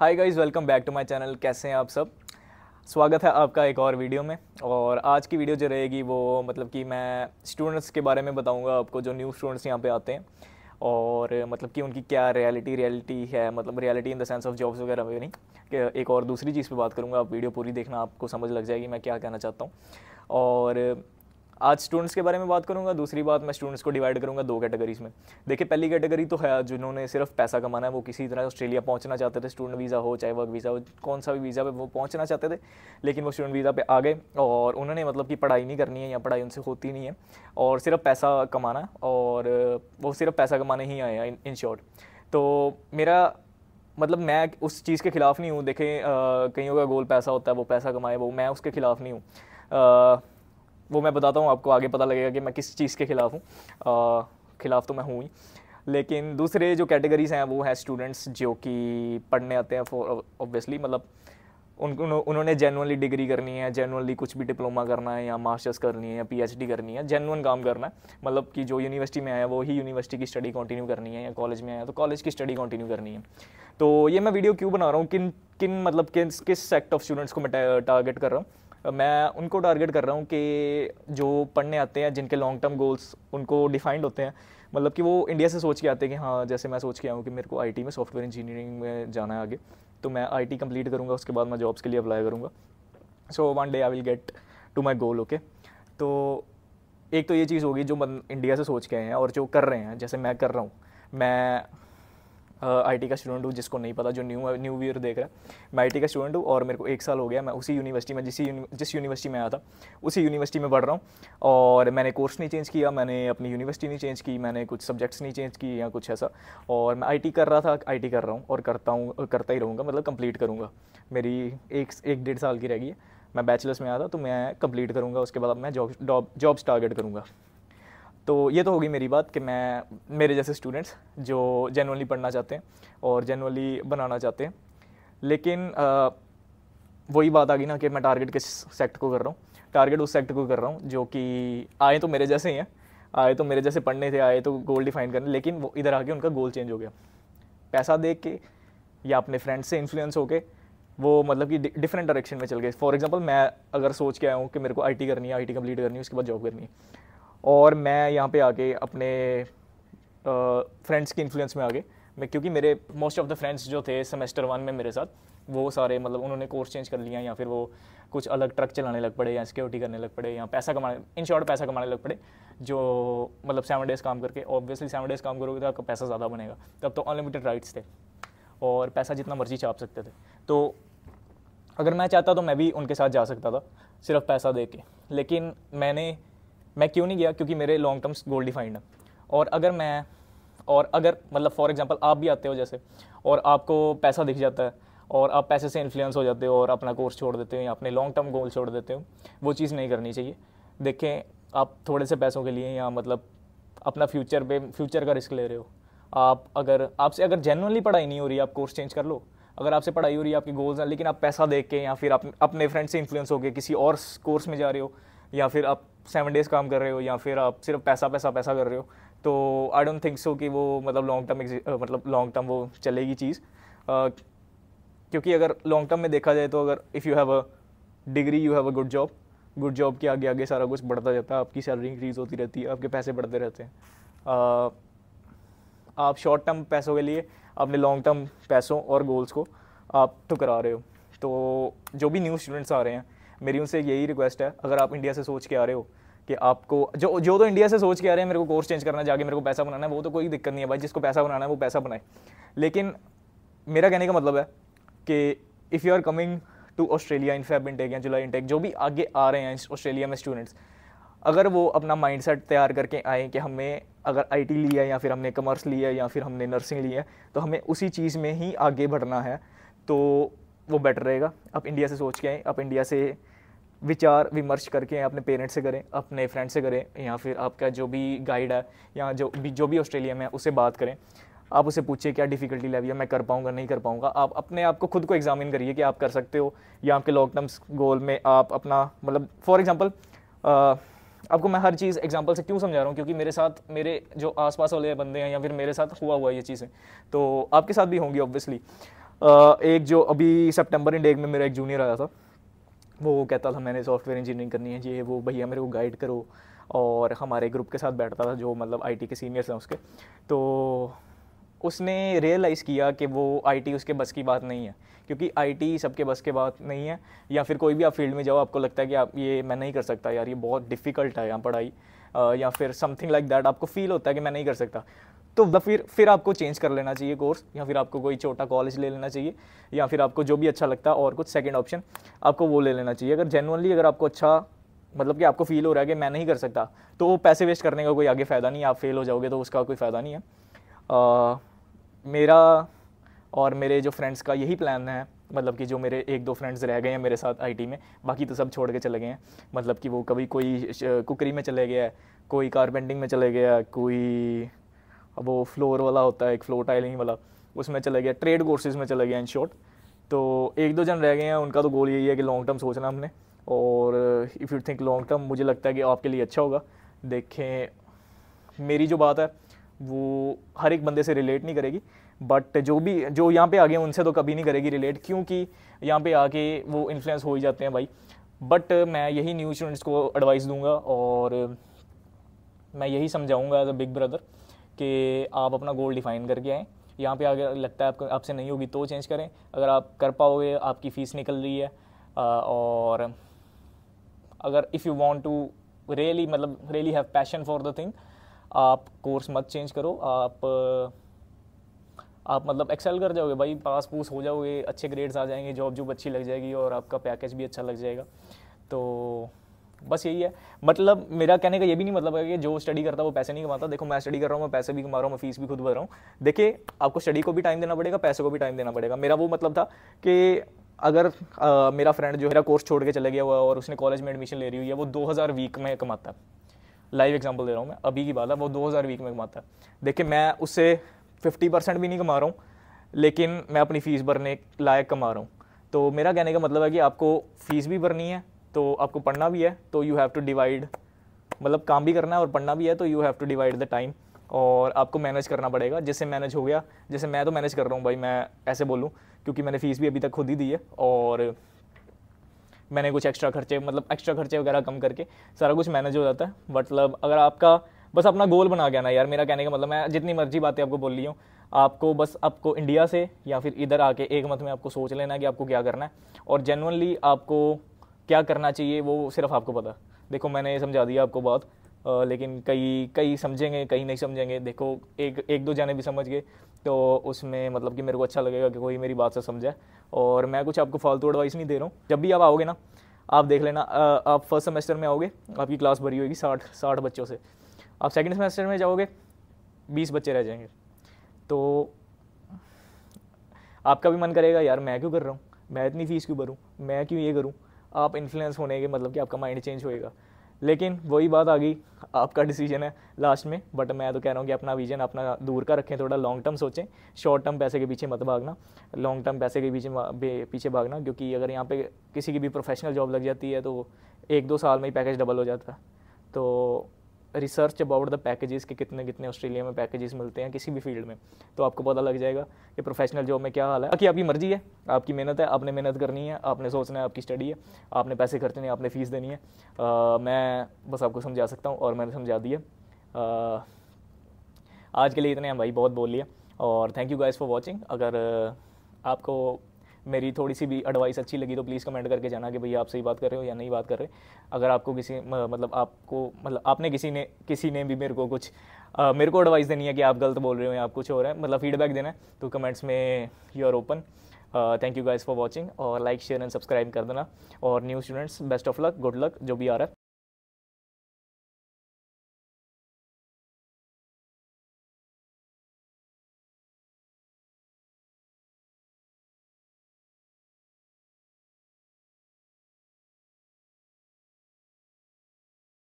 hi guys welcome back to my channel कैसे हैं आप सब स्वागत है आपका एक और वीडियो में और आज की वीडियो जो रहेगी वो मतलब कि मैं स्टूडेंट्स के बारे में बताऊंगा आपको जो न्यू स्टूडेंट्स यहाँ पे आते हैं और मतलब कि उनकी क्या रियलिटी रियलिटी है मतलब reality in the sense of jobs वगैरह वगैरह नहीं एक और दूसरी चीज़ पर बात करूँगा आप वीडियो पूरी देखना आपको समझ लग जाएगी मैं क्या कहना चाहता हूँ और आज स्टूडेंट्स के बारे में बात करूंगा दूसरी बात मैं स्टूडेंट्स को डिवाइड करूंगा दो कैटेगरीज में देखिए पहली कैटेगरी तो है जिन्होंने सिर्फ पैसा कमाना है वो किसी तरह ऑस्ट्रेलिया पहुंचना चाहते थे स्टूडेंट वीज़ा हो चाहे वर्क वीज़ा हो कौन सा भी वीज़ा पे वो पहुंचना चाहते थे लेकिन वो स्टूडेंट वीज़ा पे आ गए और उन्होंने मतलब कि पढ़ाई नहीं करनी है या पढ़ाई उनसे होती नहीं है और सिर्फ पैसा कमाना और वो सिर्फ पैसा कमाने ही आए हैं इन शॉर्ट तो मेरा मतलब मैं उस चीज़ के खिलाफ नहीं हूँ देखें कईयों का गोल पैसा होता है वो पैसा कमाए वो मैं उसके खिलाफ नहीं हूँ वो मैं बताता हूँ आपको आगे पता लगेगा कि मैं किस चीज़ के खिलाफ हूँ खिलाफ तो मैं हूँ ही लेकिन दूसरे जो कैटेगरीज हैं वो हैं स्टूडेंट्स जो कि पढ़ने आते हैं फॉर ऑब्वियसली मतलब उन उन्होंने जेनुअनली डिग्री करनी है जेनुअनली कुछ भी डिप्लोमा करना है या मास्टर्स करनी है या पीएचडी करनी है जेनुअन काम करना है मतलब कि जो यूनिवर्सिटी में आया वो ही यूनिवर्सिटी की स्टडी कंटिन्यू करनी है या कॉलेज में आया तो कॉलेज की स्टडी कंटिन्यू करनी है तो ये मैं वीडियो क्यों बना रहा हूँ किन किन मतलब किन किस सेक्ट ऑफ स्टूडेंट्स को मैं टारगेट कर रहा हूँ मैं उनको टारगेट कर रहा हूँ कि जो पढ़ने आते हैं जिनके लॉन्ग टर्म गोल्स उनको डिफाइंड होते हैं मतलब कि वो इंडिया से सोच के आते हैं कि हाँ जैसे मैं सोच के आऊँ कि मेरे को आईटी में सॉफ्टवेयर इंजीनियरिंग में जाना है आगे तो मैं आईटी कंप्लीट करूँगा उसके बाद मैं जॉब्स के लिए अप्लाई करूँगा so one day I will get to my goal okay तो एक तो ये चीज़ होगी जो इंडिया से सोच के आए हैं और जो कर रहे हैं जैसे मैं कर रहा हूँ मैं आईटी का स्टूडेंट हूँ जिसको नहीं पता जो न्यू न्यू ईयर देख रहा है मैं आईटी का स्टूडेंट हूँ और मेरे को एक साल हो गया मैं उसी यूनिवर्सिटी में जिस जिस यूनिवर्सिटी में आया था उसी यूनिवर्सिटी में पढ़ रहा हूँ और मैंने कोर्स नहीं चेंज किया मैंने अपनी यूनिवर्सिटी नहीं चेंज की मैंने कुछ सब्जेक्ट्स नहीं चेंज किए या कुछ ऐसा और मैं आई कर रहा था आई कर रहा हूँ और करता हूँ करता ही रहूँगा मतलब कम्प्लीट करूँगा मेरी एक एक डेढ़ साल की रह गई है मैं बैचलर्स में आया था तो मैं कंप्लीट करूँगा उसके बाद मैं जॉब जॉब जॉब्स टारगेट करूँगा तो ये तो होगी मेरी बात कि मैं मेरे जैसे स्टूडेंट्स जो जेनवनली पढ़ना चाहते हैं और जेनवनली बनाना चाहते हैं लेकिन वही बात आ गई ना कि मैं टारगेट किस सेक्ट को कर रहा हूँ टारगेट उस सेक्ट को कर रहा हूँ जो कि आए तो मेरे जैसे ही हैं आए तो मेरे जैसे पढ़ने थे आए तो गोल डिफाइन करने लेकिन वो इधर आके उनका गोल चेंज हो गया पैसा देख के या अपने फ्रेंड्स से इन्फ्लुएंस होके वो मतलब कि डिफरेंट डायरेक्शन में चल गए फॉर एग्जाम्पल मैं अगर सोच के आया हूँ कि मेरे को आई करनी है आई कंप्लीट करनी है उसके बाद जॉब करनी है और मैं यहाँ पे आके अपने फ्रेंड्स के इन्फ्लुएंस में आगे मैं क्योंकि मेरे मोस्ट ऑफ द फ्रेंड्स जो थे सेमेस्टर वन में मेरे साथ वो सारे मतलब उन्होंने कोर्स चेंज कर लिया या फिर वो कुछ अलग ट्रक चलाने लग पड़े या सिक्योरिटी करने लग पड़े या पैसा कमाने इन शॉर्ट पैसा कमाने लग पड़े जो मतलब सेवन डेज़ काम करके ऑब्वियसली सेवन डेज़ काम करोगे तो आपका पैसा ज़्यादा बनेगा तब तो अनलिमिटेड राइट्स थे और पैसा जितना मर्जी छाप सकते थे तो अगर मैं चाहता तो मैं भी उनके साथ जा सकता था सिर्फ पैसा दे के लेकिन मैंने मैं क्यों नहीं गया क्योंकि मेरे लॉन्ग टर्म्स गोल डिफाइंड है और अगर मैं और अगर मतलब फॉर एग्जांपल आप भी आते हो जैसे और आपको पैसा दिख जाता है और आप पैसे से इन्फ्लुएंस हो जाते हो और अपना कोर्स छोड़ देते हो या अपने लॉन्ग टर्म गोल छोड़ देते हो वो चीज़ नहीं करनी चाहिए देखें आप थोड़े से पैसों के लिए या मतलब अपना फ्यूचर पे फ्यूचर का रिस्क ले रहे हो आप अगर आपसे अगर जेनुअनली पढ़ाई नहीं हो रही आप कोर्स चेंज कर लो अगर आपसे पढ़ाई हो रही है आपकी गोल्स हैं लेकिन आप पैसा देख के या फिर आप, अपने फ्रेंड से इन्फ्लुएंस होकर किसी और कोर्स में जा रहे हो या फिर आप सेवन डेज काम कर रहे हो या फिर आप सिर्फ पैसा पैसा पैसा कर रहे हो तो आई डोंट थिंक सो कि वो मतलब लॉन्ग टर्म मतलब लॉन्ग टर्म वो चलेगी चीज़ uh, क्योंकि अगर लॉन्ग टर्म में देखा जाए तो अगर if you have a degree you have a good job good job के आगे आगे सारा कुछ बढ़ता जाता है आपकी सैलरी इंक्रीज़ होती रहती है आपके पैसे बढ़ते रहते हैं uh, आप शॉर्ट टर्म पैसों के लिए अपने लॉन्ग टर्म पैसों और गोल्स को आप ठुकरा तो रहे हो तो जो भी न्यू स्टूडेंट्स आ रहे हैं मेरी उनसे यही रिक्वेस्ट है अगर आप इंडिया से सोच के आ रहे हो कि आपको जो जो तो इंडिया से सोच के आ रहे हैं मेरे को कोर्स चेंज करना जाके मेरे को पैसा बनाना है वो तो कोई दिक्कत नहीं है भाई जिसको पैसा बनाना है वो पैसा बनाए लेकिन मेरा कहने का मतलब है कि if you are coming to Australia in Feb intake या जुलाई इंटेक जो भी आगे आ रहे हैं ऑस्ट्रेलिया में स्टूडेंट्स अगर वो अपना माइंडसेट तैयार करके आए कि हमें अगर आईटी लिया या फिर हमने कॉमर्स लिया या फिर हमने नर्सिंग लिया तो हमें उसी चीज़ में ही आगे बढ़ना है तो वो बेटर रहेगा आप इंडिया से सोच के आएँ आप इंडिया से विचार विमर्श करके अपने पेरेंट्स से करें अपने फ्रेंड से करें या फिर आपका जो भी गाइड है या जो भी जो भी ऑस्ट्रेलिया में है उससे बात करें आप उसे पूछिए क्या डिफ़िकल्टी लेवल है मैं कर पाऊँगा नहीं कर पाऊँगा आप अपने आप को खुद को एग्जामिन करिए कि आप कर सकते हो या आपके लॉन्ग टर्म्स गोल में आप अपना मतलब फॉर एग्ज़ाम्पल आपको मैं हर चीज़ एग्जाम्पल से क्यों समझा रहा हूँ क्योंकि मेरे साथ मेरे जो आसपास वाले बंदे हैं या फिर मेरे साथ हुआ हुआ ये चीज़ें तो आपके साथ भी होंगी ऑब्वियसली एक जो अभी सितंबर इंडेक में मेरा एक जूनियर आया था वो कहता था मैंने सॉफ्टवेयर इंजीनियरिंग करनी है जी वो भैया मेरे को गाइड करो और हमारे ग्रुप के साथ बैठता था जो मतलब आईटी के सीनियर्स हैं उसके तो उसने रियलाइज़ किया कि वो आईटी उसके बस की बात नहीं है क्योंकि आईटी सबके बस के बात नहीं है या फिर कोई भी आप फील्ड में जाओ आपको लगता है कि आप ये मैं नहीं कर सकता यार ये बहुत डिफ़िकल्ट है यहाँ पढ़ाई या फिर समथिंग लाइक दैट आपको फील होता है कि मैं नहीं कर सकता तो फिर फिर आपको चेंज कर लेना चाहिए कोर्स या फिर आपको कोई छोटा कॉलेज ले लेना चाहिए या फिर आपको जो भी अच्छा लगता है और कुछ सेकंड ऑप्शन आपको वो ले लेना चाहिए अगर जेनुअनली अगर आपको अच्छा मतलब कि आपको फील हो रहा है कि मैं नहीं कर सकता तो वो पैसे वेस्ट करने का कोई आगे फ़ायदा नहीं आप फेल हो जाओगे तो उसका कोई फ़ायदा नहीं है आ, मेरा और मेरे जो फ्रेंड्स का यही प्लान है मतलब कि जो मेरे एक दो फ्रेंड्स रह गए हैं मेरे साथ आईटी में बाकी तो सब छोड़ के चले गए हैं मतलब कि वो कभी कोई कुकरी में चले गया कोई कारपेंटिंग में चले गया कोई वो फ्लोर वाला होता है एक फ्लोर टाइलिंग वाला उसमें चले गया ट्रेड कोर्सेज में चले गया इन शॉर्ट तो एक दो जन रह गए हैं उनका तो गोल यही है कि लॉन्ग टर्म सोचना हमने और if you think long term मुझे लगता है कि आपके लिए अच्छा होगा देखें मेरी जो बात है वो हर एक बंदे से रिलेट नहीं करेगी बट जो भी जो यहाँ पे आ गए उनसे तो कभी नहीं करेगी रिलेट क्योंकि यहाँ पे आके वो इन्फ्लुएंस हो ही जाते हैं भाई बट मैं यही न्यू स्टूडेंट्स को एडवाइस दूंगा और मैं यही समझाऊंगा एज अ बिग ब्रदर कि आप अपना गोल डिफाइन करके आएँ यहाँ पे आगे लगता है आपको आपसे नहीं होगी तो चेंज करें अगर आप कर पाओगे आपकी फ़ीस निकल रही है और अगर if you want to really मतलब really have passion for the thing आप कोर्स मत चेंज करो आप आप मतलब एक्सेल कर जाओगे भाई पास पूस हो जाओगे अच्छे ग्रेड्स आ जाएंगे जॉब जॉब अच्छी लग जाएगी और आपका पैकेज भी अच्छा लग जाएगा तो बस यही है मतलब मेरा कहने का ये भी नहीं मतलब है कि जो स्टडी करता है वो पैसे नहीं कमाता देखो मैं स्टडी कर रहा हूँ मैं पैसे भी कमा रहा हूँ मैं फीस भी खुद भर रहा हूँ देखिए आपको स्टडी को भी टाइम देना पड़ेगा पैसे को भी टाइम देना पड़ेगा मेरा वो मतलब था कि अगर आ, मेरा फ्रेंड जो है कोर्स छोड़ के चले गया हुआ और उसने कॉलेज में एडमिशन ले रही हुई है वो हज़ार वीक में कमाता है लाइव एग्जाम्पल दे रहा हूँ मैं अभी की बात है वो हज़ार वीक में कमाता है देखिए मैं उससे फिफ्टी परसेंट भी नहीं कमा रहा हूँ लेकिन मैं अपनी फ़ीस भरने लायक कमा रहा हूँ तो मेरा कहने का मतलब है कि आपको फ़ीस भी भरनी है तो आपको पढ़ना भी है तो यू हैव टू डिवाइड मतलब काम भी करना है और पढ़ना भी है तो you have to divide the time और आपको मैनेज करना पड़ेगा जैसे मैनेज हो गया जैसे मैं तो मैनेज कर रहा हूँ भाई मैं ऐसे बोलूँ क्योंकि मैंने फ़ीस भी अभी तक खुद ही दी है और मैंने कुछ एक्स्ट्रा खर्चे मतलब एक्स्ट्रा खर्चे वगैरह कम करके सारा कुछ मैनेज हो जाता है मतलब अगर आपका बस अपना गोल बना गया ना यार मेरा कहने का मतलब मैं जितनी मर्जी बातें आपको बोल रही हूँ आपको बस आपको इंडिया से या फिर इधर आके एक मत में आपको सोच लेना कि आपको क्या करना है और जेनवनली आपको क्या करना चाहिए वो सिर्फ आपको पता देखो मैंने समझा दिया आपको बात लेकिन कई कई समझेंगे कई नहीं समझेंगे देखो एक एक दो जाने भी समझ गए तो उसमें मतलब कि मेरे को अच्छा लगेगा कि कोई मेरी बात से समझे और मैं कुछ आपको फालतू एडवाइस नहीं दे रहा हूँ जब भी आप आओगे ना आप देख लेना आप फर्स्ट सेमेस्टर में आओगे आपकी क्लास भरी होगी साठ साठ बच्चों से आप सेकेंड सेमेस्टर में जाओगे बीस बच्चे रह जाएंगे तो आपका भी मन करेगा यार मैं क्यों कर रहा हूँ मैं इतनी फ़ीस क्यों भरूँ मैं क्यों ये करूँ आप इन्फ्लुएंस होने के मतलब कि आपका माइंड चेंज होएगा लेकिन वही बात आ गई आपका डिसीजन है लास्ट में बट मैं तो कह रहा हूँ कि अपना विजन अपना दूर का रखें थोड़ा लॉन्ग टर्म सोचें शॉर्ट टर्म पैसे के पीछे मत भागना लॉन्ग टर्म पैसे के पीछे पीछे भागना क्योंकि अगर यहाँ पे किसी की भी प्रोफेशनल जॉब लग जाती है तो एक दो साल में ही पैकेज डबल हो जाता है तो रिसर्च अबाउट द पैकेजेस के कितने कितने ऑस्ट्रेलिया में पैकेजेस मिलते हैं किसी भी फील्ड में तो आपको पता लग जाएगा कि प्रोफेशनल जॉब में क्या हाल है बाकी आपकी मर्जी है आपकी मेहनत है आपने मेहनत करनी है आपने सोचना है आपकी स्टडी है आपने पैसे खर्चने आपने फ़ीस देनी है आ, मैं बस आपको समझा सकता हूँ और मैंने समझा दिया आज के लिए इतने हैं भाई बहुत बोल लिया और thank you guys for watching अगर आपको मेरी थोड़ी सी भी एडवाइस अच्छी लगी तो प्लीज़ कमेंट करके जाना कि भैया आप सही बात कर रहे हो या नहीं बात कर रहे अगर आपको किसी मतलब आपको मतलब आपने किसी ने किसी ने भी मेरे को कुछ आ, मेरे को एडवाइस देनी है कि आप गलत बोल रहे हो या आप कुछ हो रहा है मतलब फीडबैक देना है तो कमेंट्स में you are open thank you guys for watching और लाइक शेयर एंड सब्सक्राइब कर देना और new students best of luck good luck जो भी आ रहा है